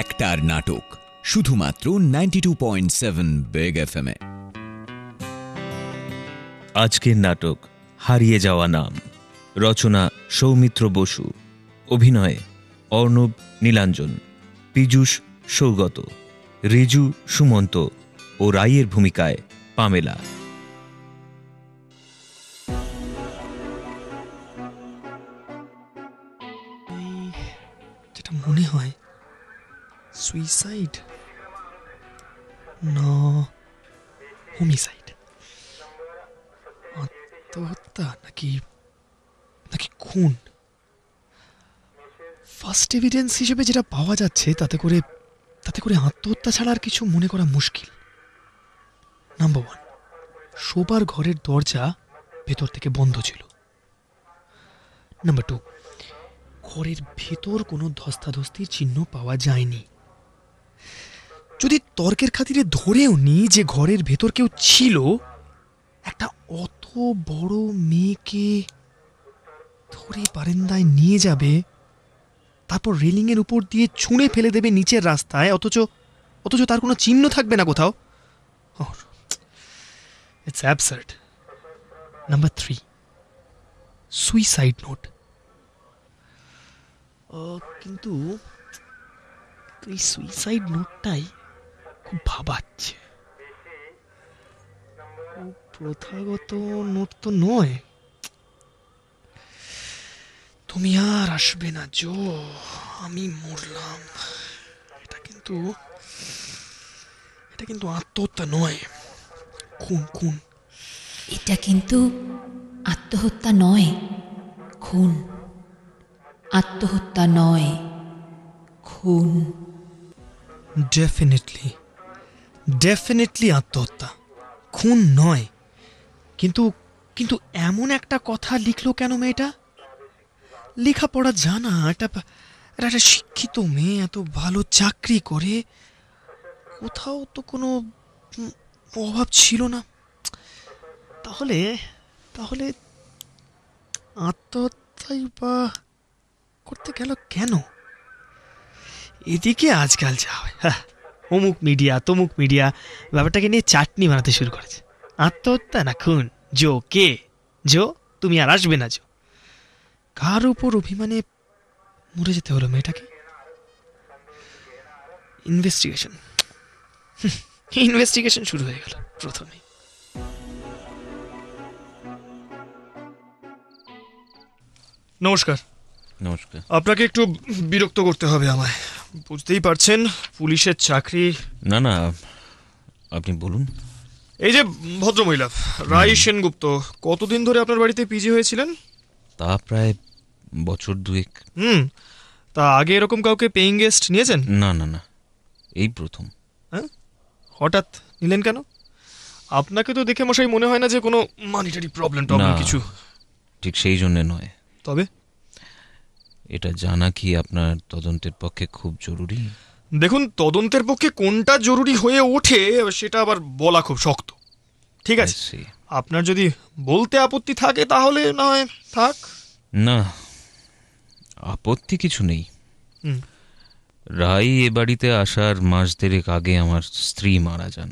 একটার নাটক শুধুমাত্র ninety two point seven big F M এ আজকের নাটক হারিয়ে যাওয়া নাম রচনা সৌমিত্র বসু অভিনয়ে অর্ণব নীলাঞ্জন পীযুষ সৌগত রিজু সুমন্ত ও রায়ের ভূমিকায় পামেলা suicide? No, হোমিসাইড আত্মহত্যা নাকি নাকি খুন ফার্স্ট এভিডেন্স হিসেবে যেটা পাওয়া যাচ্ছে তাতে করে তাতে করে আত্মহত্যা ছাড়া আর কিছু মনে করা মুশকিল নাম্বার ওয়ান শোবার ঘরের দরজা ভেতর থেকে বন্ধ ছিল নাম্বার টু ঘরের ভেতর কোনো ধস্তাধস্তির চিহ্ন পাওয়া যায়নি যদি তর্কের খাতিরে ধরেও নি যে ঘরের ভেতর কেউ ছিল একটা অত বড় মেয়েকে ধরে বারেন্দায় নিয়ে যাবে তারপর রেলিংয়ের উপর দিয়ে ছুঁড়ে ফেলে দেবে নিচের রাস্তায় অথচ অথচ তার কোনো চিহ্ন থাকবে না কোথাও it's absurd number three suicide note কিন্তু এই সুইসাইড নোটটাই খুব ভাবাচ্ছে প্রথাগত নোট তো নয় তুমি আর আসবে না জো আমি মরলাম এটা কিন্তু এটা কিন্তু আত্মহত্যা নয় খুন খুন এটা কিন্তু আত্মহত্যা নয় খুন আত্মহত্যা নয় খুন ডেফিনেটলি ডেফিনেটলি আত্মহত্যা খুন নয় কিন্তু কিন্তু এমন একটা কথা লিখলো কেন মেয়েটা লেখাপড়া জানা একটা একটা শিক্ষিত মেয়ে এত ভালো চাকরি করে কোথাও তো কোনো অভাব ছিল না তাহলে তাহলে আত্মহত্যাই বা করতে গেল কেন এদিকে আজকাল যা হয় হ্যাঁ অমুক মিডিয়া তমুক মিডিয়া ব্যাপারটাকে নিয়ে চাটনি বানাতে শুরু করেছে আত্মহত্যা না খুন জো কে জো তুমি আর আসবে না জো কার উপর অভিমানে মরে যেতে হলো মেয়েটাকে ইনভেস্টিগেশন ইনভেস্টিগেশন শুরু হয়ে গেল প্রথমে নমস্কার নমস্কার আপনাকে একটু বিরক্ত করতে হবে আমায় বুঝতেই পারছেন পুলিশের চাকরি না না আপনি বলুন এই যে ভদ্রমহিলা রায় সেনগুপ্ত কতদিন ধরে আপনার বাড়িতে পিজি হয়েছিলেন তা প্রায় বছর দুয়েক হুম তা আগে এরকম কাউকে পেইং গেস্ট নিয়েছেন না না না এই প্রথম হ্যাঁ হঠাৎ নিলেন কেন আপনাকে তো দেখে মশাই মনে হয় না যে কোনো মানিটারি প্রবলেম টবলেম কিছু ঠিক সেই জন্য নয় তবে এটা জানা কি আপনার তদন্তের পক্ষে খুব জরুরি দেখুন তদন্তের পক্ষে কোনটা জরুরি হয়ে ওঠে সেটা আবার বলা খুব শক্ত ঠিক আছে আপনার যদি বলতে আপত্তি থাকে তাহলে না হয় থাক না আপত্তি কিছু নেই রাই এ বাড়িতে আসার মাস দেড়েক আগে আমার স্ত্রী মারা যান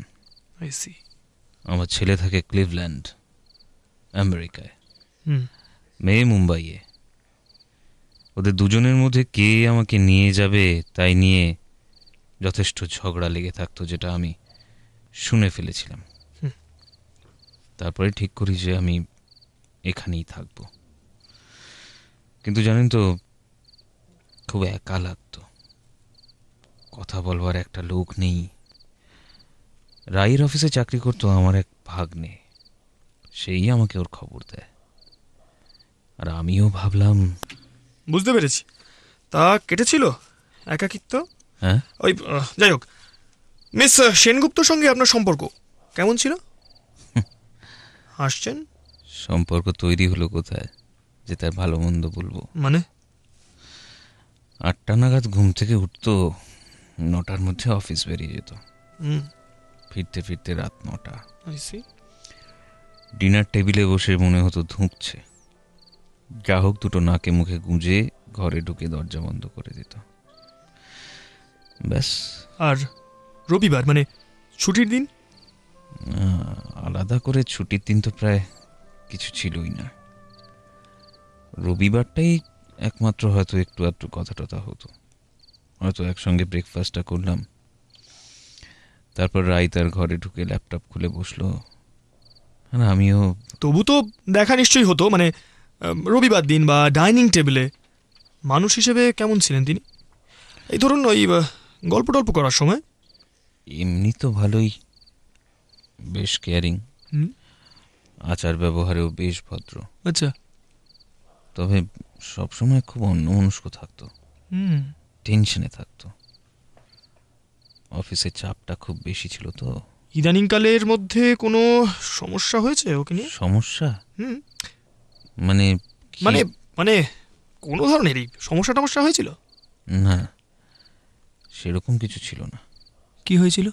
আমার ছেলে থাকে ক্লিভল্যান্ড আমেরিকায় মেয়ে মুম্বাইয়ে ওদের দুজনের মধ্যে কে আমাকে নিয়ে যাবে তাই নিয়ে যথেষ্ট ঝগড়া লেগে থাকতো যেটা আমি শুনে ফেলেছিলাম তারপরে ঠিক করি যে আমি এখানেই থাকব কিন্তু জানেন তো খুব একা লাগতো কথা বলবার একটা লোক নেই রায়ের অফিসে চাকরি করতো আমার এক ভাগ্নে সেই আমাকে ওর খবর দেয় আর আমিও ভাবলাম বুঝতে পেরেছি তা কেটেছিল একাকিত্ব হ্যাঁ ওই যাই হোক মিস সেনগুপ্তর সঙ্গে আপনার সম্পর্ক কেমন ছিল আসছেন সম্পর্ক তৈরি হলো কোথায় যে তার ভালো মন্দ বলবো মানে আটটা নাগাদ ঘুম থেকে উঠতো নটার মধ্যে অফিস বেরিয়ে যেত ফিরতে ফিরতে রাত নটা ডিনার টেবিলে বসে মনে হতো ধুঁকছে গ্রাহক দুটো নাকে মুখে গুঁজে ঘরে ঢুকে দরজা বন্ধ করে দিত ব্যাস আর রবিবার মানে ছুটির দিন আলাদা করে ছুটির দিন তো প্রায় কিছু ছিলই না রবিবারটাই একমাত্র হয়তো একটু আধটু কথা টথা হতো হয়তো একসঙ্গে ব্রেকফাস্টটা করলাম তারপর রাই তার ঘরে ঢুকে ল্যাপটপ খুলে বসলো আমিও তবু তো দেখা নিশ্চয়ই হতো মানে রবিবার দিন বা ডাইনিং টেবিলে মানুষ হিসেবে কেমন ছিলেন তিনি এই ধরুন ওই গল্প টল্প করার সময় এমনি তো ভালোই বেশ কেয়ারিং আচার ব্যবহারেও বেশ ভদ্র আচ্ছা তবে সবসময় খুব অন্যমনস্ক থাকতো টেনশনে থাকতো অফিসের চাপটা খুব বেশি ছিল তো ইদানিংকালের মধ্যে কোনো সমস্যা হয়েছে ওকে নিয়ে সমস্যা হুম মানে মানে মানে কোনো ধরনের এই সমস্যা টমস্যা হয়েছিল না সেরকম কিছু ছিল না কি হয়েছিল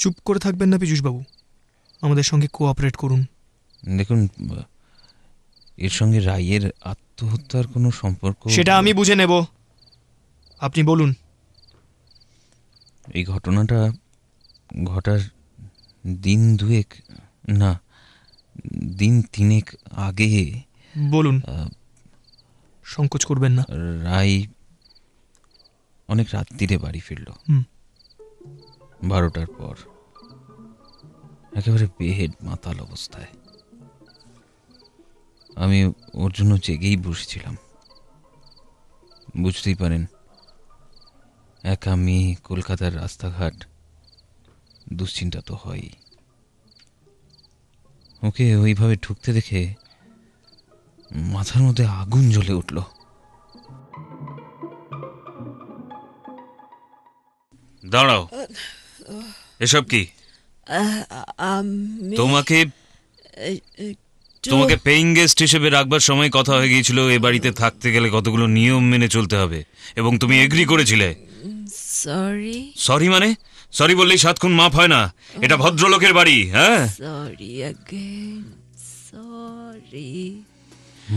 চুপ করে থাকবেন না বাবু আমাদের সঙ্গে কোঅপারেট করুন দেখুন এর সঙ্গে রায়ের আত্মহত্যার কোনো সম্পর্ক সেটা আমি বুঝে নেব আপনি বলুন এই ঘটনাটা ঘটার দিন দুয়েক না দিন তিনেক আগে বলুন সংকোচ করবেন না রায় অনেক রাত্রিরে বাড়ি ফিরল বারোটার পর একেবারে বেহেড মাতাল অবস্থায় আমি ওর জন্য জেগেই বসেছিলাম বুঝতেই পারেন একা মেয়ে কলকাতার রাস্তাঘাট দুশ্চিন্তা তো হয়ই ওকে ওইভাবে ঢুকতে দেখে মাথার মধ্যে আগুন জ্বলে উঠল দাঁড়াও এসব কি তোমাকে তোমাকে পেইং গেস্ট হিসেবে রাখবার সময় কথা হয়ে গিয়েছিল এ বাড়িতে থাকতে গেলে কতগুলো নিয়ম মেনে চলতে হবে এবং তুমি এগ্রি করেছিলে সরি সরি মানে সরি বললেই সাত খুন মাফ হয় না এটা ভদ্রলোকের বাড়ি হ্যাঁ সরি অ্যাগেন সরি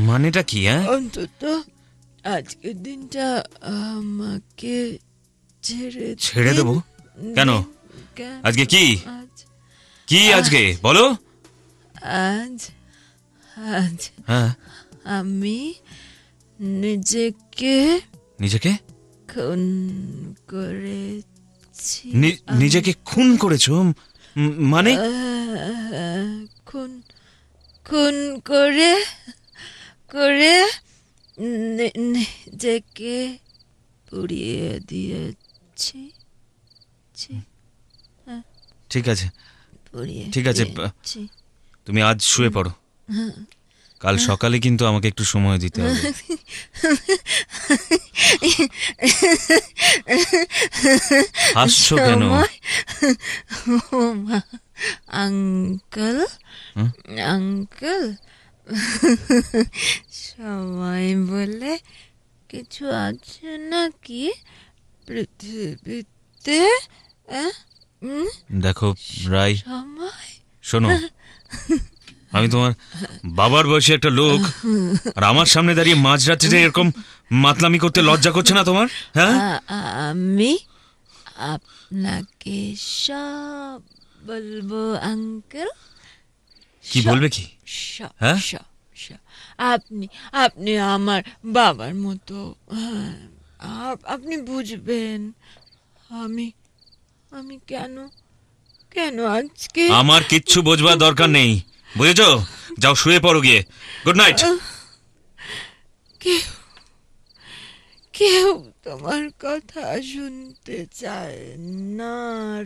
মানেটা কি হ্যাঁ অন্তত আজকের দিনটা আমাকে ছেড়ে ছেড়ে দেবো কেন আজকে কি কি আজকে বলো আজ আজ হ্যাঁ আমি নিজেকে নিজেকে খুন করে নিজেকে খুন করেছো মানে খুন খুন করে করে নিজেকে পুড়িয়ে দিয়েছি হ্যাঁ। ঠিক আছে ঠিক আছে তুমি আজ শুয়ে পড়ো হ্যাঁ। কাল হ্যাঁ। সকালে কিন্তু আমাকে একটু সময় দিতে হবে হাসছো কেন আঙ্কল আঙ্কল সবাই বলে কিছু আছে নাকি পৃথিবীতে দেখো রাই সময় শোনো আমি তোমার বাবার বয়সী একটা লোক আর আমার সামনে দাঁড়িয়ে যে এরকম মাতলামি করতে লজ্জা করছে না তোমার হ্যাঁ আমি আপনাকে সব বলবো আঙ্কেল কি বলবে কি হ্যাঁ? আপনি আপনি আমার বাবার মতো হ্যাঁ, আপনি বুঝবেন আমি আমি কেন কেন আজকে আমার কিচ্ছু বোঝবার দরকার নেই বুঝেছ যাও শুয়ে পড়ো গিয়ে গুড নাইট কেউ তোমার কথা শুনতে চায় না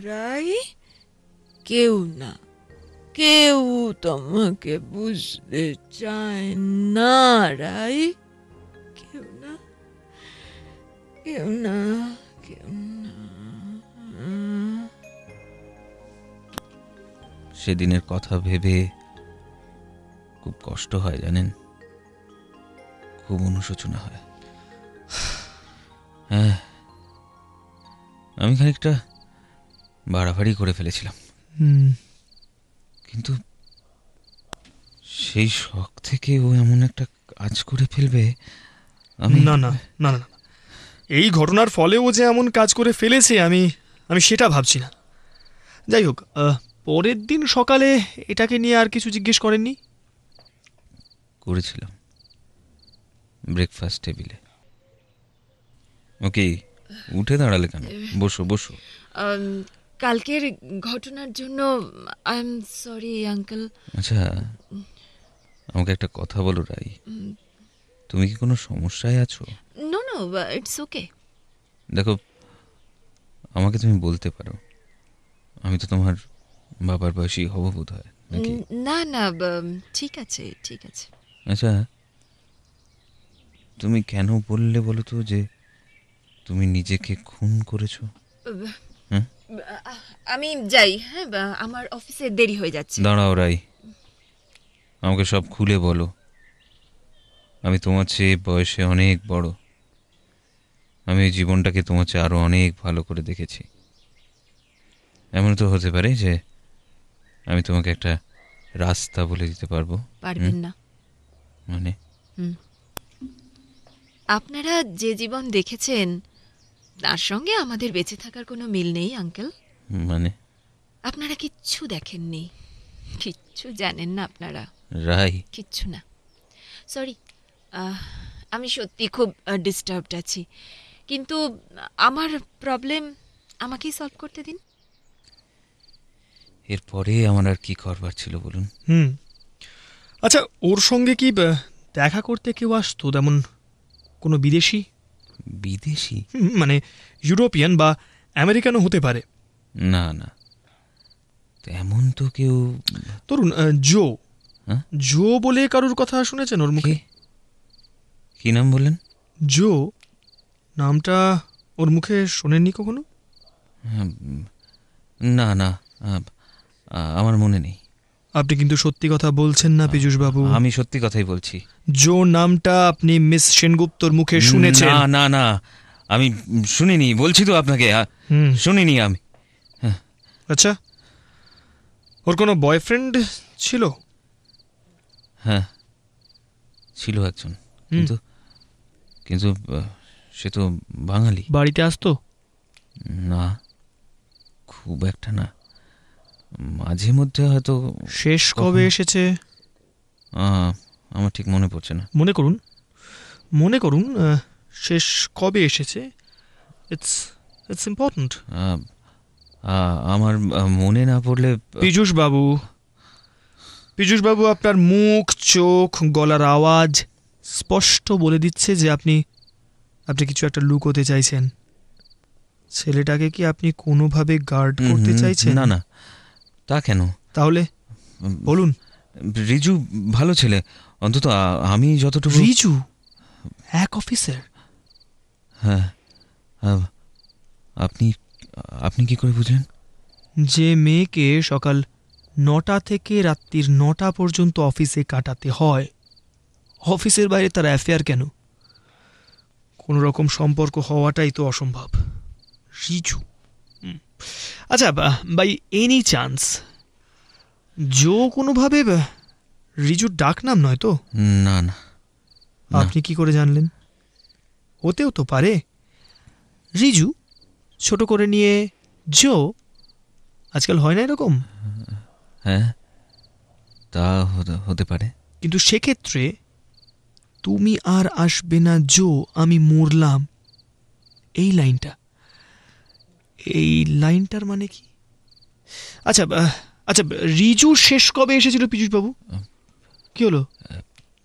রাই কেউ না কেউ তোমাকে বুঝতে চায় না রাই কেউ না কেউ না কেউ না সেদিনের কথা ভেবে খুব কষ্ট হয় জানেন খুব অনুশোচনা হয় হ্যাঁ আমি খানিকটা বাড়াবাড়ি করে ফেলেছিলাম কিন্তু সেই শখ থেকে ও এমন একটা কাজ করে ফেলবে আমি না না না না এই ঘটনার ফলে ও যে এমন কাজ করে ফেলেছে আমি আমি সেটা ভাবছি না যাই হোক পরের দিন সকালে এটাকে নিয়ে আর কিছু জিজ্ঞেস করেননি করেছিলাম ব্রেকফাস্ট টেবিলে ওকে উঠে দাঁড়ালে কেন বসো বসো কালকের ঘটনার জন্য আই এম সরি আঙ্কেল আচ্ছা আমাকে একটা কথা বলো রাই তুমি কি কোনো সমস্যায় আছো নো নো ইটস ওকে দেখো আমাকে তুমি বলতে পারো আমি তো তোমার বাবার বয়সী হব বোধ হয় না না ঠিক আছে ঠিক আছে আচ্ছা তুমি কেন বললে বলো তো যে তুমি নিজেকে খুন করেছো আমি যাই হ্যাঁ আমার অফিসে দেরি হয়ে যাচ্ছে দাঁড়াও রাই আমাকে সব খুলে বলো আমি তোমার চেয়ে বয়সে অনেক বড় আমি এই জীবনটাকে তোমার চেয়ে আরও অনেক ভালো করে দেখেছি এমন তো হতে পারে যে আমি তোমাকে একটা রাস্তা বলে দিতে পারবো পারবেন না মানে আপনারা যে জীবন দেখেছেন তার সঙ্গে আমাদের বেঁচে থাকার কোনো মিল নেই আঙ্কেল মানে আপনারা কিচ্ছু দেখেননি কিচ্ছু জানেন না আপনারা রাই কিচ্ছু না সরি আমি সত্যি খুব ডিস্টার্বড আছি কিন্তু আমার প্রবলেম আমাকেই সলভ করতে দিন এরপরে আমার আর কি করবার ছিল বলুন হুম আচ্ছা ওর সঙ্গে কি দেখা করতে কেউ আসতো তেমন কোনো বিদেশি বিদেশি মানে ইউরোপিয়ান বা আমেরিকানও হতে পারে না না তেমন তো কেউ তরুণ জো হ্যাঁ? জো বলে কারুর কথা শুনেছেন ওর মুখে কি নাম বললেন জো নামটা ওর মুখে শোনেননি কখনো হ্যাঁ, না না আমার মনে নেই আপনি কিন্তু সত্যি কথা বলছেন না পীযুষ বাবু আমি সত্যি কথাই বলছি জো নামটা আপনি মিস সেনগুপ্তর মুখে শুনেছেন না না না আমি শুনিনি বলছি তো আপনাকে শুনিনি আমি হ্যাঁ। আচ্ছা ওর কোনো বয়ফ্রেন্ড ছিল হ্যাঁ ছিল একজন কিন্তু কিন্তু সে তো বাঙালি বাড়িতে আসতো না খুব একটা না মাঝে মধ্যে হয়তো শেষ কবে এসেছে আমার ঠিক মনে পড়ছে না মনে করুন মনে করুন শেষ কবে এসেছে ইটস ইটস ইম্পর্ট্যান্ট আমার মনে না পড়লে পীযুষ বাবু পীযুষ বাবু আপনার মুখ চোখ গলার আওয়াজ স্পষ্ট বলে দিচ্ছে যে আপনি আপনি কিছু একটা লুকোতে চাইছেন ছেলেটাকে কি আপনি কোনোভাবে গার্ড করতে চাইছেন না না তা কেন তাহলে বলুন রিজু ভালো ছেলে অন্তত আমি যতটুকু রিজু এক অফিসার হ্যাঁ আপনি আপনি কি করে বুঝলেন যে মেয়েকে সকাল নটা থেকে রাত্রির নটা পর্যন্ত অফিসে কাটাতে হয় অফিসের বাইরে তার অ্যাফেয়ার কেন কোনো রকম সম্পর্ক হওয়াটাই তো অসম্ভব রিজু আচ্ছা বাই এনি চান্স জো কোনোভাবে রিজুর ডাক নাম নয় তো না না আপনি কি করে জানলেন হতেও তো পারে রিজু ছোট করে নিয়ে জো আজকাল হয় না এরকম হ্যাঁ তা হতে পারে কিন্তু সেক্ষেত্রে তুমি আর আসবে না জো আমি মরলাম এই লাইনটা এই লাইনটার মানে কি আচ্ছা আচ্ছা রিজু শেষ কবে এসেছিল বাবু কি হলো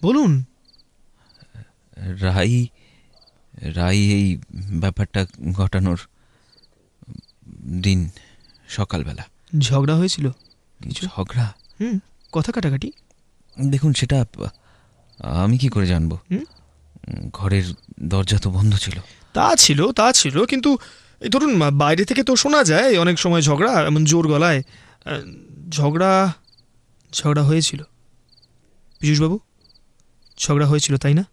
বলুন রাই রাই এই ব্যাপারটা ঘটানোর দিন সকালবেলা ঝগড়া হয়েছিল ঝগড়া হুম কথা কাটাকাটি দেখুন সেটা আমি কি করে জানবো ঘরের দরজা তো বন্ধ ছিল তা ছিল তা ছিল কিন্তু এই ধরুন বাইরে থেকে তো শোনা যায় অনেক সময় ঝগড়া এমন জোর গলায় ঝগড়া ঝগড়া হয়েছিল পীযূষবাবু ঝগড়া হয়েছিল তাই না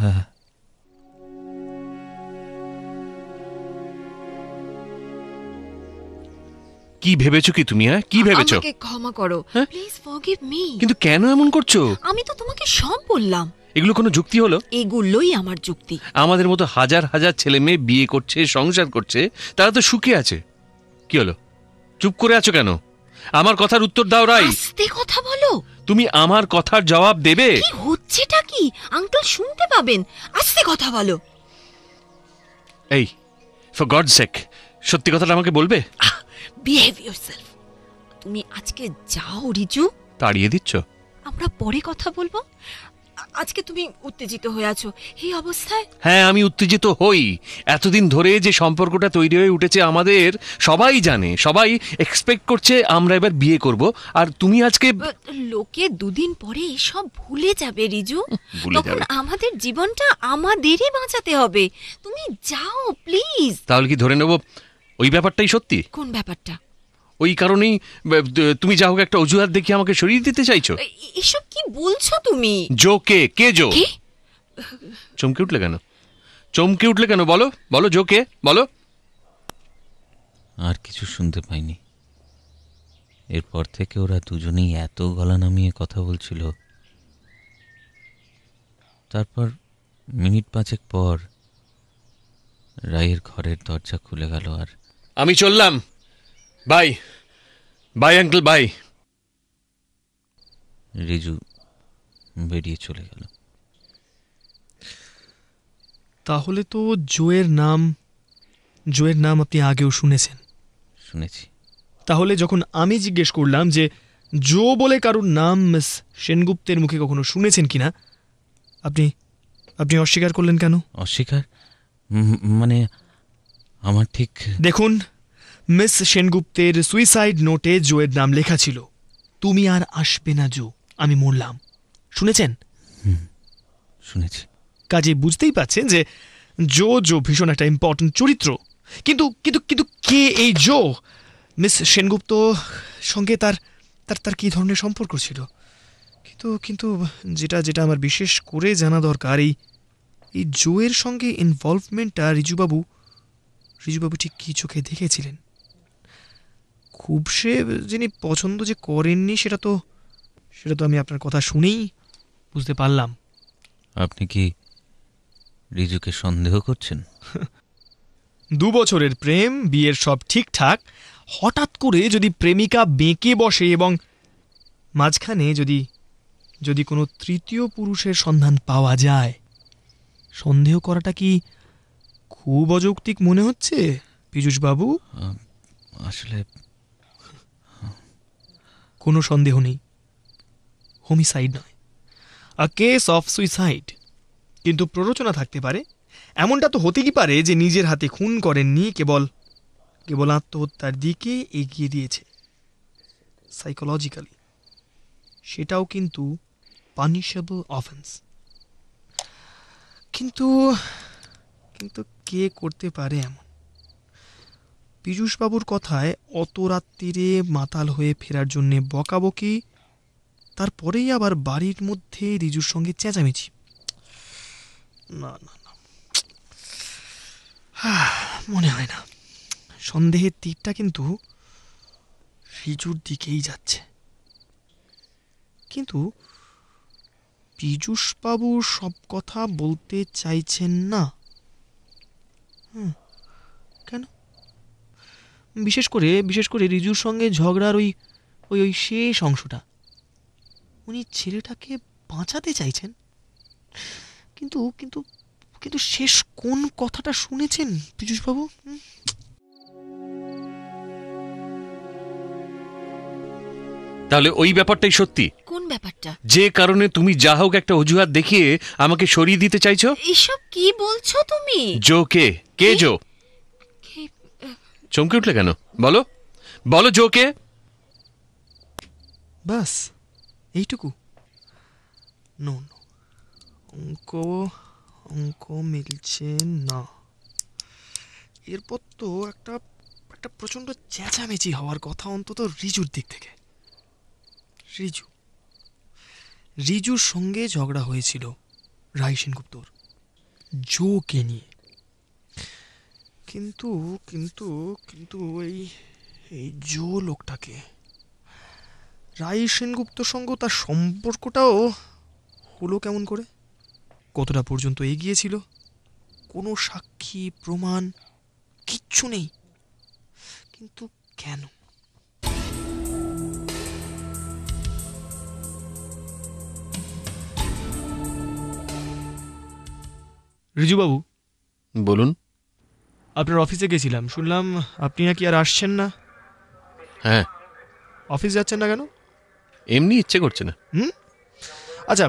হ্যাঁ কি ভেবেছো কি তুমি হ্যাঁ কি ভেবেছো আমাকে ক্ষমা করো প্লিজ ফরগিভ মি কিন্তু কেন এমন করছো আমি তো তোমাকে সব বললাম এগুলো কোনো যুক্তি হলো এগুলোই আমার যুক্তি আমাদের মতো হাজার হাজার ছেলে মেয়ে বিয়ে করছে সংসার করছে তারা তো সুখে আছে কি হলো চুপ করে আছো কেন আমার কথার উত্তর দাও রাই আস্তে কথা বলো তুমি আমার কথার জবাব দেবে কি হচ্ছেটা কি আঙ্কেল শুনতে পাবেন আস্তে কথা বলো এই ফর গড সেক সত্যি কথাটা আমাকে বলবে বিহেভ ইয়োরসেলফ তুমি আজকে যাও রিজু তাড়িয়ে দিচ্ছ আমরা পরে কথা বলবো আজকে তুমি উত্তেজিত হয়ে আছো এই অবস্থায় হ্যাঁ আমি উত্তেজিত হই এতদিন ধরে যে সম্পর্কটা তৈরি হয়ে উঠেছে আমাদের সবাই জানে সবাই এক্সপেক্ট করছে আমরা এবার বিয়ে করব আর তুমি আজকে লোকে দুদিন পরে সব ভুলে যাবে রিজু তখন আমাদের জীবনটা আমাদেরই বাঁচাতে হবে তুমি যাও প্লিজ তাহলে কি ধরে নেব ওই ব্যাপারটাই সত্যি কোন ব্যাপারটা ওই কারণেই তুমি যা হোক একটা অজুহাত দেখিয়ে আমাকে সরিয়ে দিতে চাইছো এসব কি বলছো তুমি জো কে কে জো চমকে উঠলে কেন চমকে উঠলে কেন বলো বলো জো কে বলো আর কিছু শুনতে পাইনি এরপর থেকে ওরা দুজনেই এত গলা নামিয়ে কথা বলছিল তারপর মিনিট পাঁচেক পর রায়ের ঘরের দরজা খুলে গেল আর আমি চললাম bye bye uncle bye Riju বেরিয়ে চলে গেল তাহলে তো জোয়ের নাম জোয়ের নাম আপনি আগেও শুনেছেন শুনেছি তাহলে যখন আমি জিজ্ঞেস করলাম যে জো বলে কারোর নাম মিস সেনগুপ্তের মুখে কখনো শুনেছেন কিনা আপনি আপনি অস্বীকার করলেন কেন অস্বীকার মানে আমার ঠিক দেখুন মিস সেনগুপ্তের সুইসাইড নোটে জোয়ের নাম লেখা ছিল তুমি আর আসবে না জো আমি মরলাম শুনেছেন শুনেছি কাজে বুঝতেই পারছেন যে জো জো ভীষণ একটা ইম্পর্টেন্ট চরিত্র কিন্তু কিন্তু কিন্তু কে এই জো মিস সেনগুপ্ত সঙ্গে তার তার তার কী ধরনের সম্পর্ক ছিল কিন্তু কিন্তু যেটা যেটা আমার বিশেষ করে জানা দরকার এই এই জোয়ের সঙ্গে ইনভলভমেন্টটা রিজুবাবু রিজুবাবু ঠিক কী চোখে দেখেছিলেন খুব সে যিনি পছন্দ যে করেননি সেটা তো সেটা তো আমি আপনার কথা শুনেই বুঝতে পারলাম আপনি কি রিজুকে সন্দেহ করছেন দু বছরের প্রেম বিয়ের সব ঠিকঠাক হঠাৎ করে যদি প্রেমিকা বেঁকে বসে এবং মাঝখানে যদি যদি কোনো তৃতীয় পুরুষের সন্ধান পাওয়া যায় সন্দেহ করাটা কি খুব অযৌক্তিক মনে হচ্ছে পীযূষবাবু আসলে কোনো সন্দেহ নেই হোমিসাইড নয় আ কেস অফ সুইসাইড কিন্তু প্ররোচনা থাকতে পারে এমনটা তো হতেই পারে যে নিজের হাতে খুন করেননি কেবল কেবল আত্মহত্যার দিকে এগিয়ে দিয়েছে সাইকোলজিক্যালি সেটাও কিন্তু পানিশেবল অফেন্স কিন্তু কিন্তু কে করতে পারে এমন পীযূষবাবুর কথায় অত রাত্রিরে মাতাল হয়ে ফেরার জন্যে বকাবকি তারপরেই আবার বাড়ির মধ্যে রিজুর সঙ্গে চেঁচামেচি না না না মনে হয় না সন্দেহের তীরটা কিন্তু রিজুর দিকেই যাচ্ছে কিন্তু পীযূষবাবু সব কথা বলতে চাইছেন না হুম বিশেষ করে বিশেষ করে রিজুর সঙ্গে ঝগড়ার ওই ওই ওই শেষ অংশটা উনি ছেলেটাকে বাঁচাতে চাইছেন কিন্তু কিন্তু কিন্তু শেষ কোন কথাটা শুনেছেন পীযুষবাবু তাহলে ওই ব্যাপারটাই সত্যি কোন ব্যাপারটা যে কারণে তুমি যা হোক একটা অজুহাত দেখিয়ে আমাকে সরিয়ে দিতে চাইছো এসব কি বলছো তুমি জো কে কে জো চমকে উঠলে কেন বলো বলো জোকে বাস এইটুকু নো নো অঙ্ক অঙ্ক মিলছে না এরপর তো একটা একটা প্রচণ্ড চেঁচামেচি হওয়ার কথা অন্তত রিজুর দিক থেকে রিজু রিজুর সঙ্গে ঝগড়া হয়েছিল রাইসেনগুপ্তর জোকে নিয়ে কিন্তু কিন্তু কিন্তু এই এই জো লোকটাকে রাই সেনগুপ্ত সঙ্গ তার সম্পর্কটাও হলো কেমন করে কতটা পর্যন্ত এগিয়েছিল কোনো সাক্ষী প্রমাণ কিচ্ছু নেই কিন্তু কেন রিজুবাবু বলুন আপনার অফিসে গেছিলাম শুনলাম আপনি নাকি আর আসছেন না হ্যাঁ অফিস যাচ্ছেন না কেন এমনি ইচ্ছে করছে না হুম আচ্ছা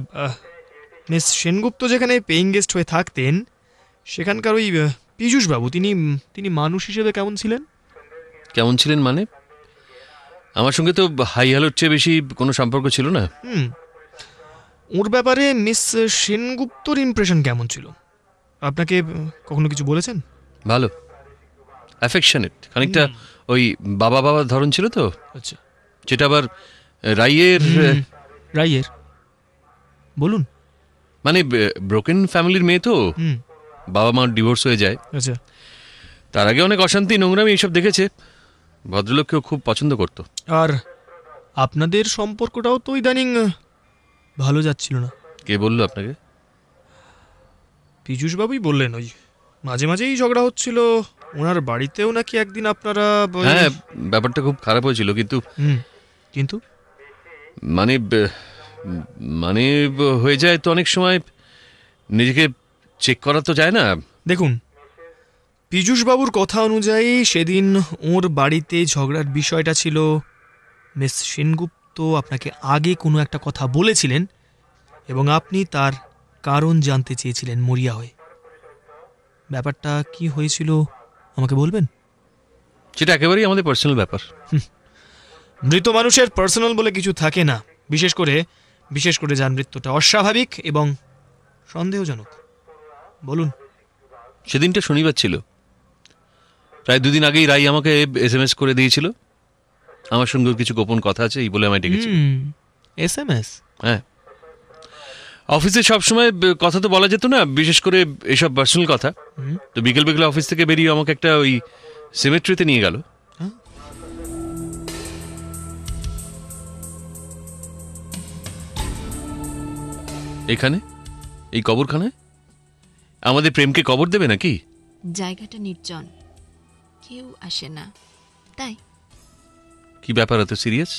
মিস সেনগুপ্ত যেখানে পেইং গেস্ট হয়ে থাকতেন সেখানকার ওই পীযূষবাবু তিনি তিনি মানুষ হিসেবে কেমন ছিলেন কেমন ছিলেন মানে আমার সঙ্গে তো হাই হ্যালোর চেয়ে বেশি কোনো সম্পর্ক ছিল না হুম ওর ব্যাপারে মিস সেনগুপ্তর ইমপ্রেশন কেমন ছিল আপনাকে কখনো কিছু বলেছেন ভালো অ্যাফেকশনেট খানিকটা ওই বাবা বাবা ধরন ছিল তো আচ্ছা যেটা আবার রাইয়ের রাইয়ের বলুন মানে ব্রোকেন ফ্যামিলির মেয়ে তো বাবা মার ডিভোর্স হয়ে যায় আচ্ছা তার আগে অনেক অশান্তি নোংরামি এইসব দেখেছে ভদ্রলোককেও খুব পছন্দ করত আর আপনাদের সম্পর্কটাও তো ইদানিং ভালো যাচ্ছিল না কে বলল আপনাকে পীযুষবাবুই বললেন ওই মাঝে মাঝেই ঝগড়া হচ্ছিল ওনার বাড়িতেও নাকি একদিন আপনারা হ্যাঁ ব্যাপারটা খুব খারাপ হয়েছিল কিন্তু কিন্তু মানে মানে হয়ে যায় তো অনেক সময় নিজেকে চেক করা তো যায় না দেখুন পীযূষবাবুর কথা অনুযায়ী সেদিন ওর বাড়িতে ঝগড়ার বিষয়টা ছিল মিস সেনগুপ্ত আপনাকে আগে কোনো একটা কথা বলেছিলেন এবং আপনি তার কারণ জানতে চেয়েছিলেন মরিয়া হয়ে ব্যাপারটা কি হয়েছিল আমাকে বলবেন সেটা একেবারেই আমাদের পার্সোনাল ব্যাপার মৃত মানুষের পার্সোনাল বলে কিছু থাকে না বিশেষ করে বিশেষ করে যার মৃত্যুটা অস্বাভাবিক এবং সন্দেহজনক বলুন সেদিনটা শনিবার ছিল প্রায় দুদিন আগেই রাই আমাকে এস এম এস করে দিয়েছিল আমার সঙ্গে কিছু গোপন কথা আছে এই বলে আমায় ডেকেছি এস এম এস হ্যাঁ অফিসে সবসময় কথা তো বলা যেত না বিশেষ করে এসব পার্সোনাল কথা তো বিকেল বিকেল অফিস থেকে বেরিয়ে আমাকে একটা ওই সিমেট্রিতে নিয়ে গেল হ্যাঁ। এখানে এই কবরখানায় আমাদের প্রেমকে কবর দেবে নাকি জায়গাটা নির্জন কেউ আসে না তাই কি ব্যাপার এত সিরিয়াস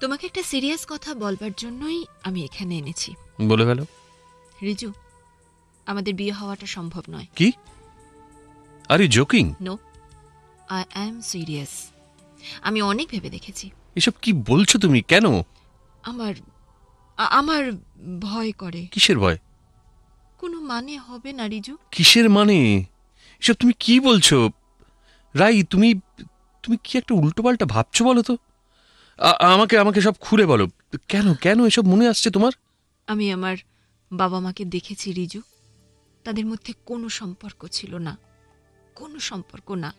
তোমাকে একটা সিরিয়াস কথা বলবার জন্যই আমি এখানে এনেছি বলে ফেলো রিজু আমাদের বিয়ে হওয়াটা সম্ভব নয় কি are you joking no I am serious আমি অনেক ভেবে দেখেছি এসব কি বলছো তুমি কেন আমার আমার ভয় করে কিসের ভয় কোনো মানে হবে না রিজু কিসের মানে এসব তুমি কি বলছো রাই তুমি তুমি কি একটা উল্টো পাল্টা ভাবছো বলো তো আমাকে আমাকে সব খুলে বলো কেন কেন এসব মনে আসছে তোমার আমি আমার বাবা মাকে দেখেছি রিজু তাদের মধ্যে কোনো সম্পর্ক ছিল না কোনো সম্পর্ক না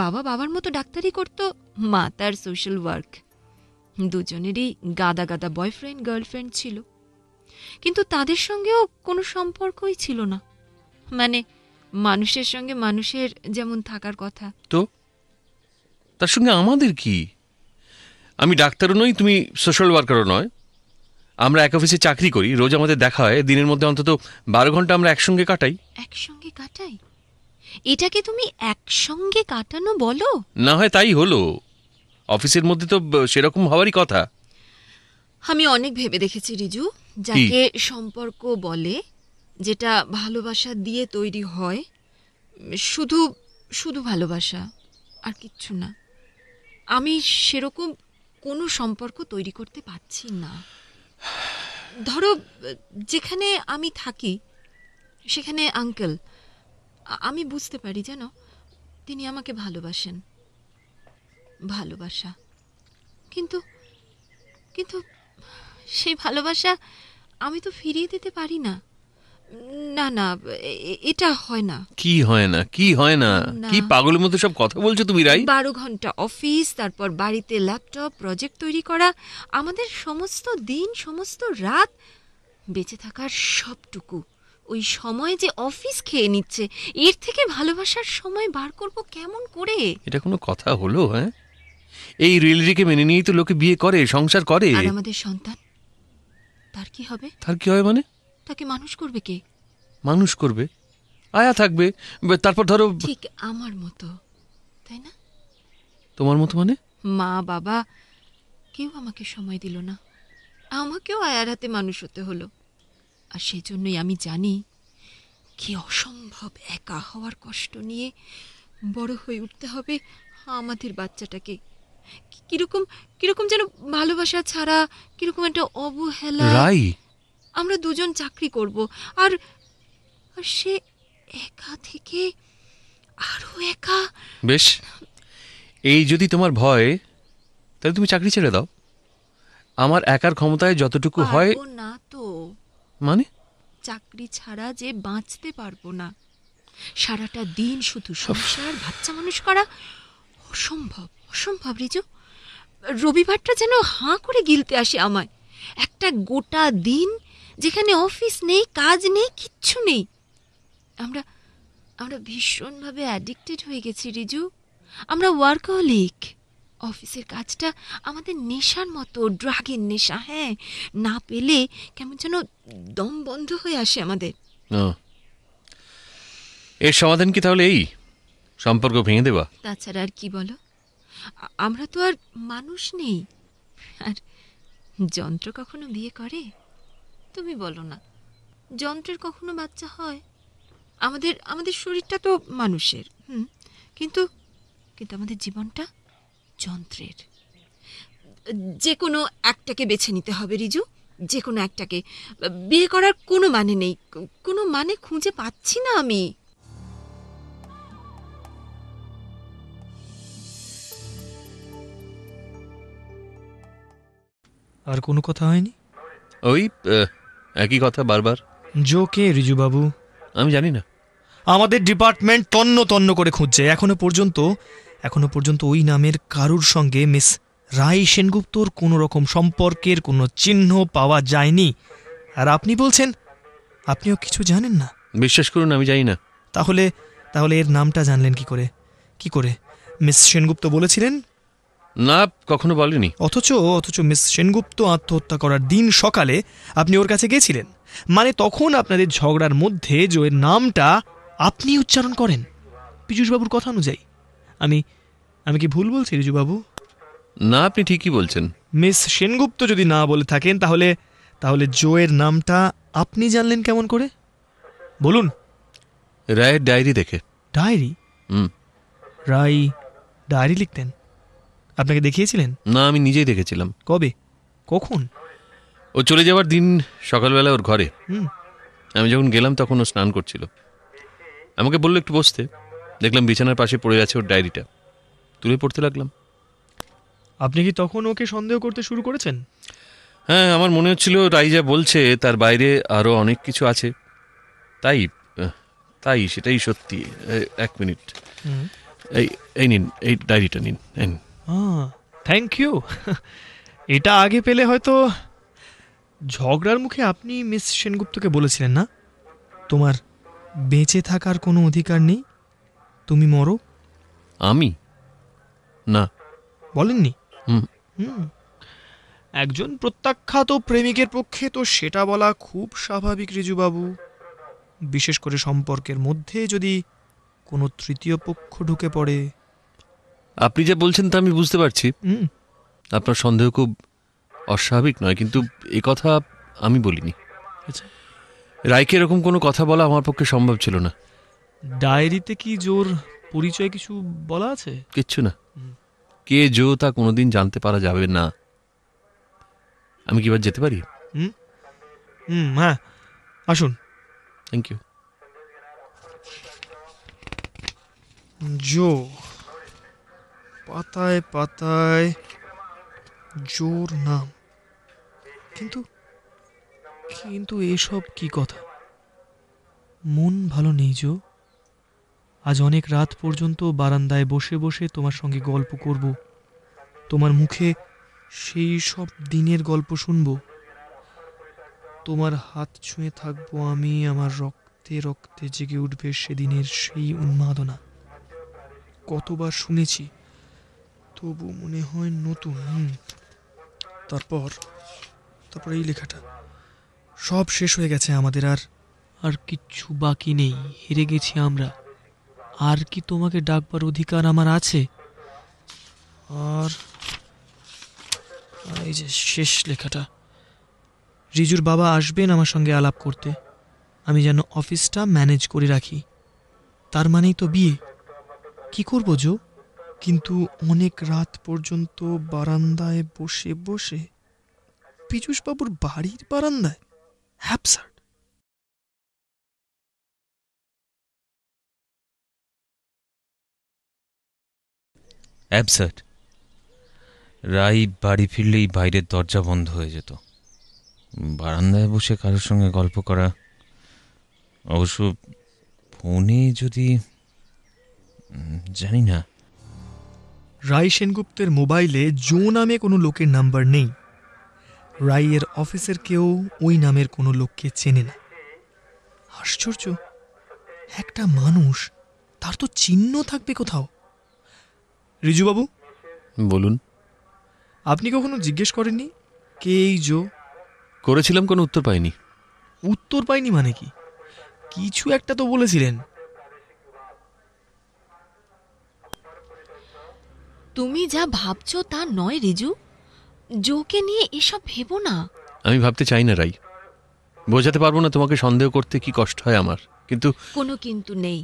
বাবা বাবার মতো ডাক্তারি করত মা তার সোশ্যাল ওয়ার্ক দুজনেরই গাদা গাদা বয়ফ্রেন্ড গার্লফ্রেন্ড ছিল কিন্তু তাদের সঙ্গেও কোনো সম্পর্কই ছিল না মানে মানুষের সঙ্গে মানুষের যেমন থাকার কথা তো তার সঙ্গে আমাদের কি আমি ডাক্তারও নই তুমি সোশ্যাল ওয়ার্কারও নয় আমরা এক অফিসে চাকরি করি রোজ আমাদের দেখা হয় দিনের মধ্যে অন্তত বারো ঘন্টা আমরা একসঙ্গে কাটাই একসঙ্গে কাটাই এটাকে তুমি একসঙ্গে কাটানো বলো না হয় তাই হলো অফিসের মধ্যে তো সেরকম হওয়ারই কথা আমি অনেক ভেবে দেখেছি রিজু যাকে সম্পর্ক বলে যেটা ভালোবাসা দিয়ে তৈরি হয় শুধু শুধু ভালোবাসা আর কিচ্ছু না আমি সেরকম কোনো সম্পর্ক তৈরি করতে পারছি না ধরো যেখানে আমি থাকি সেখানে আঙ্কেল আমি বুঝতে পারি যেন তিনি আমাকে ভালোবাসেন ভালোবাসা কিন্তু কিন্তু সেই ভালোবাসা আমি তো ফিরিয়ে দিতে পারি না না না এটা হয় না কি হয় না কি হয় না কি পাগলের মতো সব কথা বলছো তুমি রাই বারো ঘন্টা অফিস তারপর বাড়িতে ল্যাপটপ প্রজেক্ট তৈরি করা আমাদের সমস্ত দিন সমস্ত রাত বেঁচে থাকার সবটুকু ওই সময় যে অফিস খেয়ে নিচ্ছে এর থেকে ভালোবাসার সময় বার করব কেমন করে এটা কোনো কথা হলো হ্যাঁ এই রিলরিকে মেনে নিয়েই তো লোকে বিয়ে করে সংসার করে আর আমাদের সন্তান তার কি হবে তার কি হবে মানে তাকে মানুষ করবে কে মানুষ করবে আয়া থাকবে তারপর ধরো ঠিক আমার মতো তাই না তোমার মতো মানে মা বাবা কেউ আমাকে সময় দিল না আমাকেও আয়ার হাতে মানুষ হতে হলো আর সেজন্যই আমি জানি কি অসম্ভব একা হওয়ার কষ্ট নিয়ে বড় হয়ে উঠতে হবে আমাদের বাচ্চাটাকে কিরকম কিরকম যেন ভালোবাসা ছাড়া কিরকম একটা অবহেলা আমরা দুজন চাকরি করব আর সে একা থেকে আরও একা বেশ এই যদি তোমার ভয় তাহলে তুমি চাকরি ছেড়ে দাও আমার একার ক্ষমতায় যতটুকু হয় না তো মানে চাকরি ছাড়া যে বাঁচতে পারবো না সারাটা দিন শুধু সংসার বাচ্চা মানুষ করা অসম্ভব অসম্ভব রিজু রবিবারটা যেন হাঁ করে গিলতে আসে আমায় একটা গোটা দিন যেখানে অফিস নেই কাজ নেই কিচ্ছু নেই আমরা আমরা ভীষণভাবে অ্যাডিক্টেড হয়ে গেছি রিজু আমরা ওয়ার্কহলিক অফিসের কাজটা আমাদের নেশার মতো ড্রাগের নেশা হ্যাঁ না পেলে কেমন যেন দম বন্ধ হয়ে আসে আমাদের এর সমাধান কি তাহলে এই সম্পর্ক ভেঙে দেবা তাছাড়া আর কি বলো আমরা তো আর মানুষ নেই আর যন্ত্র কখনো বিয়ে করে তুমি বলো না যন্ত্রের কখনো বাচ্চা হয় আমাদের আমাদের শরীরটা তো মানুষের হুম কিন্তু কিন্তু আমাদের জীবনটা যন্ত্রের যে কোনো একটাকে বেছে নিতে হবে রিজু যে কোনো একটাকে বিয়ে করার কোনো মানে নেই কোনো মানে খুঁজে পাচ্ছি না আমি আর কোনো কথা হয়নি ওই একই কথা বারবার জো কে রিজুবাবু আমি জানি না আমাদের ডিপার্টমেন্ট তন্ন তন্ন করে খুঁজছে এখনো পর্যন্ত এখনো পর্যন্ত ওই নামের কারুর সঙ্গে মিস রাই সেনগুপ্তর কোনো রকম সম্পর্কের কোনো চিহ্ন পাওয়া যায়নি আর আপনি বলছেন আপনিও কিছু জানেন না বিশ্বাস করুন আমি জানি না তাহলে তাহলে এর নামটা জানলেন কি করে কি করে মিস সেনগুপ্ত বলেছিলেন না কখনো বলেনি অথচ অথচ মিস সেনগুপ্ত আত্মহত্যা করার দিন সকালে আপনি ওর কাছে গেছিলেন মানে তখন আপনাদের ঝগড়ার মধ্যে জয়ের নামটা আপনি উচ্চারণ করেন পীযুষবাবুর কথা অনুযায়ী আমি আমি কি ভুল বলছি রিজুবাবু না আপনি ঠিকই বলছেন মিস সেনগুপ্ত যদি না বলে থাকেন তাহলে তাহলে জোয়ের নামটা আপনি জানলেন কেমন করে বলুন রায়ের ডায়েরি দেখে ডায়েরি হুম রায় ডায়েরি লিখতেন আপনাকে দেখিয়েছিলেন না আমি নিজেই দেখেছিলাম কবে কখন ও চলে যাওয়ার দিন সকালবেলা ওর ঘরে হুম আমি যখন গেলাম তখন ও স্নান করছিল আমাকে বললো একটু বসতে দেখলাম বিছানার পাশে পড়ে আছে ওর ডায়েরিটা তুলে পড়তে লাগলাম আপনি কি তখন ওকে সন্দেহ করতে শুরু করেছেন হ্যাঁ আমার মনে হচ্ছিল রাই যা বলছে তার বাইরে আরও অনেক কিছু আছে তাই তাই সেটাই সত্যি এক মিনিট এই এই নিন এই ডায়েরিটা নিন নিন থ্যাংক ইউ এটা আগে পেলে হয়তো ঝগড়ার মুখে আপনি মিস সেনগুপ্তকে বলেছিলেন না তোমার বেঁচে থাকার কোনো অধিকার নেই তুমি মরো আমি না বলেননি একজন প্রত্যাখ্যাত প্রেমিকের পক্ষে তো সেটা বলা খুব স্বাভাবিক রিজুবাবু বিশেষ করে সম্পর্কের মধ্যে যদি কোনো তৃতীয় পক্ষ ঢুকে পড়ে আপনি যা বলছেন তা আমি বুঝতে পারছি আপনার সন্দেহ খুব অস্বাভাবিক নয় কিন্তু এ কথা আমি বলিনি আচ্ছা। রায়কে এরকম কোনো কথা বলা আমার পক্ষে সম্ভব ছিল না ডায়েরিতে কি জোর পরিচয় কিছু বলা আছে কিচ্ছু না কে জো তা কোনোদিন জানতে পারা যাবে না আমি কি এবার যেতে পারি হুম হ্যাঁ আসুন থ্যাংক ইউ জো পাতায় পাতায় জোর নাম কিন্তু কিন্তু এসব কি কথা মন ভালো নেই জো আজ অনেক রাত পর্যন্ত বারান্দায় বসে বসে তোমার সঙ্গে গল্প করব তোমার মুখে সেই সব দিনের গল্প শুনব তোমার হাত ছুঁয়ে থাকবো আমি আমার রক্তে রক্তে জেগে উঠবে সেদিনের সেই উন্মাদনা কতবার শুনেছি তবু মনে হয় নতুন তারপর তারপর এই লেখাটা সব শেষ হয়ে গেছে আমাদের আর আর কিচ্ছু বাকি নেই হেরে গেছি আমরা আর কি তোমাকে ডাকবার অধিকার আমার আছে আর এই যে শেষ লেখাটা রিজুর বাবা আসবেন আমার সঙ্গে আলাপ করতে আমি যেন অফিসটা ম্যানেজ করে রাখি তার মানেই তো বিয়ে কি করবো জো কিন্তু অনেক রাত পর্যন্ত বারান্দায় বসে বসে বাবুর বাড়ির বারান্দায় হ্যাপসার অ্যাবসার্ড রাই বাড়ি ফিরলেই বাইরের দরজা বন্ধ হয়ে যেত বারান্দায় বসে কারোর সঙ্গে গল্প করা অবশ্য ফোনে যদি জানি না রাই সেনগুপ্তের মোবাইলে জো নামে কোনো লোকের নাম্বার নেই রাইয়ের অফিসের কেউ ওই নামের কোনো লোককে চেনে না আশ্চর্য একটা মানুষ তার তো চিহ্ন থাকবে কোথাও রিজুবাবু বলুন আপনি কখনো জিজ্ঞেস করেননি কে এই জো করেছিলাম কোনো উত্তর পাইনি উত্তর পাইনি মানে কি কিছু একটা তো বলেছিলেন তুমি যা ভাবছো তা নয় রিজু জোকে নিয়ে এসব ভেবো না আমি ভাবতে চাই না রাই বোঝাতে পারবো না তোমাকে সন্দেহ করতে কি কষ্ট হয় আমার কিন্তু কোনো কিন্তু নেই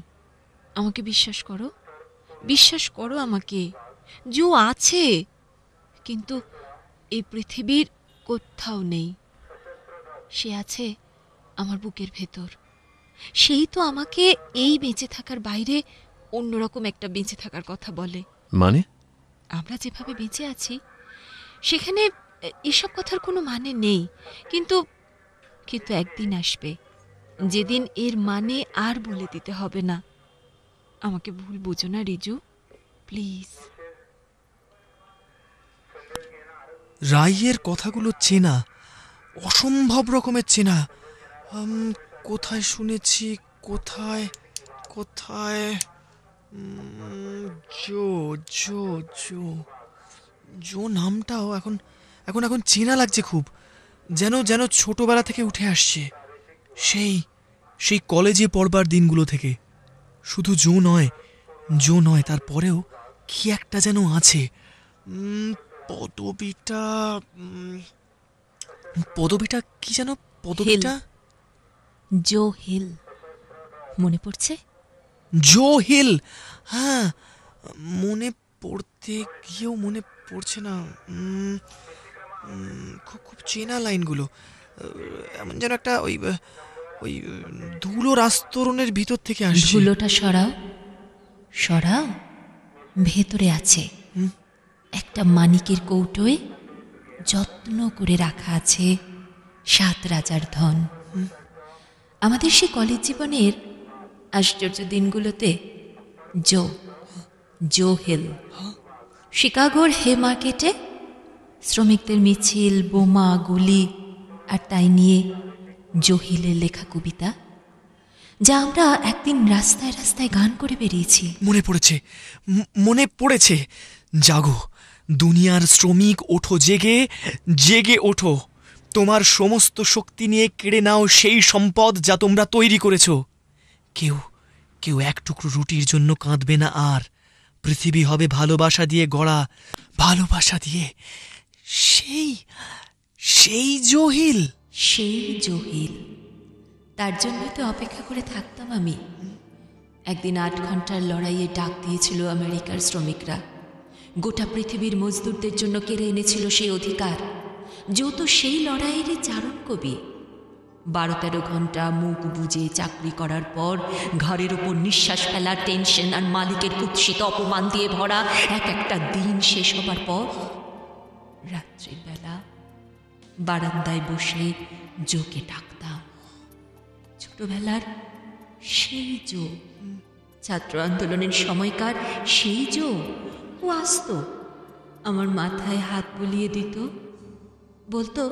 আমাকে বিশ্বাস করো বিশ্বাস করো আমাকে জো আছে কিন্তু এই পৃথিবীর কোথাও নেই সে আছে আমার বুকের ভেতর সেই তো আমাকে এই বেঁচে থাকার বাইরে অন্যরকম একটা বেঁচে থাকার কথা বলে মানে আমরা যেভাবে বেঁচে আছি সেখানে এসব কথার কোনো মানে নেই কিন্তু কিন্তু একদিন আসবে যেদিন এর মানে আর বলে দিতে হবে না আমাকে ভুল বোঝো না রিজু প্লিজ রাইয়ের কথাগুলো চেনা অসম্ভব রকমের চেনা কোথায় শুনেছি কোথায় কোথায় জো জো জো জো নামটাও এখন এখন এখন চেনা লাগছে খুব যেন যেন ছোটবেলা থেকে উঠে আসছে সেই সেই কলেজে পড়বার দিনগুলো থেকে শুধু জো নয় জো নয় তারপরেও কি একটা যেন আছে পদবিটা পদবিটা কি যেন পদবিটা জো হিল মনে পড়ছে জো হিল হ্যাঁ মনে পড়তে গিয়েও মনে পড়ছে না খুব খুব চেনা লাইনগুলো এমন যেন একটা ওই ওই ধুলোর আস্তরণের ভিতর থেকে আসছে ধুলোটা সরাও সরাও ভেতরে আছে একটা মানিকের কৌটোয় যত্ন করে রাখা আছে সাত রাজার ধন আমাদের সে কলেজ জীবনের আশ্চর্য দিনগুলোতে জো জো হিল শিকাগোর হে মার্কেটে শ্রমিকদের মিছিল বোমা গুলি আর তাই নিয়ে জহিলের লেখা কবিতা যা আমরা একদিন রাস্তায় রাস্তায় গান করে বেরিয়েছি মনে পড়েছে মনে পড়েছে জাগো দুনিয়ার শ্রমিক ওঠো জেগে জেগে ওঠো তোমার সমস্ত শক্তি নিয়ে কেড়ে নাও সেই সম্পদ যা তোমরা তৈরি করেছো কেউ কেউ এক টুকরো রুটির জন্য কাঁদবে না আর পৃথিবী হবে ভালোবাসা দিয়ে গড়া ভালোবাসা দিয়ে সেই সেই জহিল সেই জহিল তার জন্যই তো অপেক্ষা করে থাকতাম আমি একদিন আট ঘন্টার লড়াইয়ে ডাক দিয়েছিল আমেরিকার শ্রমিকরা গোটা পৃথিবীর মজদুরদের জন্য কেড়ে এনেছিল সেই অধিকার যেহেতু সেই লড়াইয়েরই চারণ কবি বারো তেরো ঘন্টা মুখ বুঝে চাকরি করার পর ঘরের ওপর নিঃশ্বাস ফেলার টেনশন আর মালিকের কুৎসিত অপমান দিয়ে ভরা এক একটা দিন শেষ হবার পর রাত্রির বেলা বারান্দায় বসে জোকে ডাকতাম ছোটবেলার সেই জো ছাত্র আন্দোলনের সময়কার সেই জো ও আসতো আমার মাথায় হাত বুলিয়ে দিত বলতো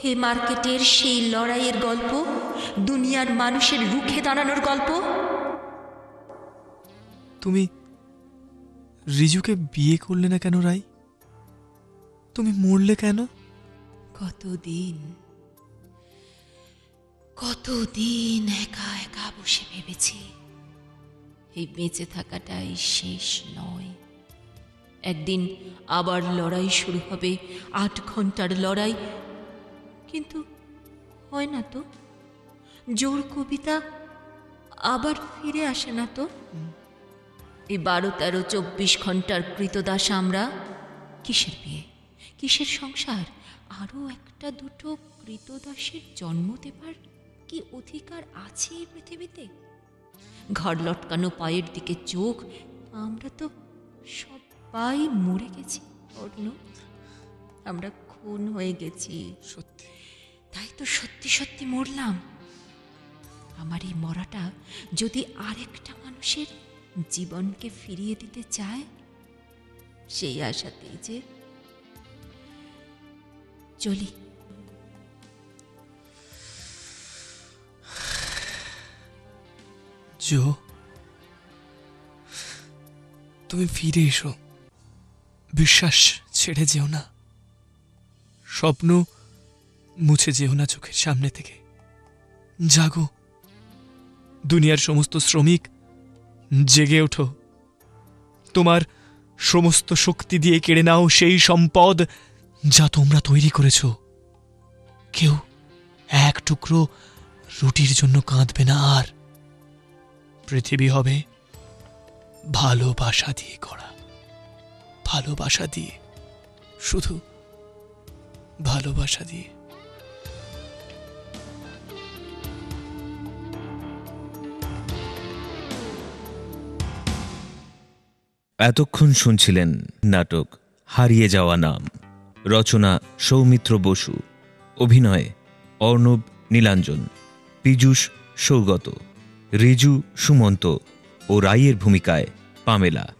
হে মার্কেটের সেই লড়াইয়ের গল্প দুনিয়ার মানুষের রুখে দাঁড়ানোর গল্প তুমি রিজুকে বিয়ে করলে না কেন রাই তুমি মরলে কেন কতদিন কতদিন একা একা বসে ভেবেছি এই বেঁচে থাকাটাই শেষ নয় একদিন আবার লড়াই শুরু হবে আট ঘন্টার লড়াই কিন্তু হয় না তো জোর কবিতা আবার ফিরে আসে না তো এই বারো তেরো চব্বিশ ঘন্টার কৃতদাস আমরা কিসের বিয়ে কিসের সংসার আরও একটা দুটো কৃতদাসের জন্ম দেবার কি অধিকার আছে এই পৃথিবীতে ঘর লটকানো পায়ের দিকে চোখ আমরা তো সবাই মরে গেছি অর্ণ আমরা খুন হয়ে গেছি সত্যি তাই তো সত্যি সত্যি মরলাম আমার এই মরাটা যদি আরেকটা মানুষের জীবনকে ফিরিয়ে দিতে চায় সেই আশাতেই যে চলি জো তুমি ফিরে এসো বিশ্বাস ছেড়ে যেও না স্বপ্ন মুছে যেও না চোখের সামনে থেকে জাগো দুনিয়ার সমস্ত শ্রমিক জেগে ওঠো তোমার সমস্ত শক্তি দিয়ে কেড়ে নাও সেই সম্পদ যা তোমরা তৈরি করেছ কেউ এক টুকরো রুটির জন্য কাঁদবে না আর পৃথিবী হবে ভালোবাসা দিয়ে করা ভালোবাসা দিয়ে শুধু ভালোবাসা দিয়ে এতক্ষণ শুনছিলেন নাটক হারিয়ে যাওয়া নাম রচনা সৌমিত্র বসু অভিনয়ে অর্ণব নীলাঞ্জন পীযুষ সৌগত রিজু সুমন্ত ও রায়ের ভূমিকায় পামেলা